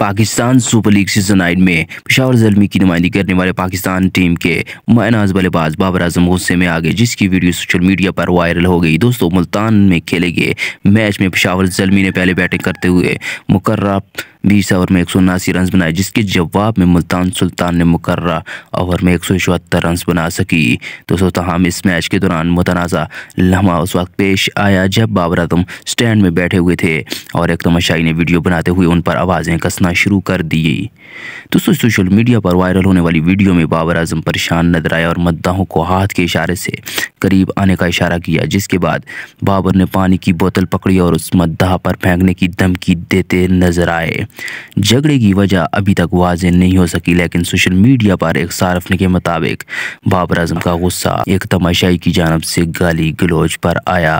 Pakistan super league season nine में पिशावर जलमी की नुमाइंदगी करने वाले पाकिस्तान टीम के मायनाज बल्लेबाज बाबर आजम गुस्से में आ गए जिसकी वीडियो सोशल मीडिया पर वायरल हो गई दोस्तों मुल्तान में खेले गए मैच में पिशावर जलमी ने पहले बैटिंग करते हुए मुकर्रा बीस ओवर में एक सौ उनासी रन बनाए जिसके जवाब में मुल्तान सुल्तान ने मुकर ओवर में एक सौ चौहत्तर रन बना सकी दोस्तों तहम इस मैच के दौरान मुतनाज़ा लम्हा उस वक्त पेश आया जब बाबर आजम स्टैंड में बैठे हुए थे और एक तमाशाई ने वीडियो बनाते हुए उन पर आवाज़ें कसना शुरू कर दी दोस्तों सोशल मीडिया पर वायरल होने वाली वीडियो में बाबर आजम परेशान नजर आए और मद्दाहों को हाथ के इशारे से करीब आने का इशारा किया जिसके बाद बाबर ने पानी की बोतल पकड़ी और उस मद्दाह पर फेंकने की धमकी देते नजर आए झगड़े की वजह अभी तक वाज नहीं हो सकी लेकिन सोशल मीडिया पर एक सार्फन के मुताबिक बाबर आजम का गुस्सा एक तमाशाई की जानब से गाली गलोच पर आया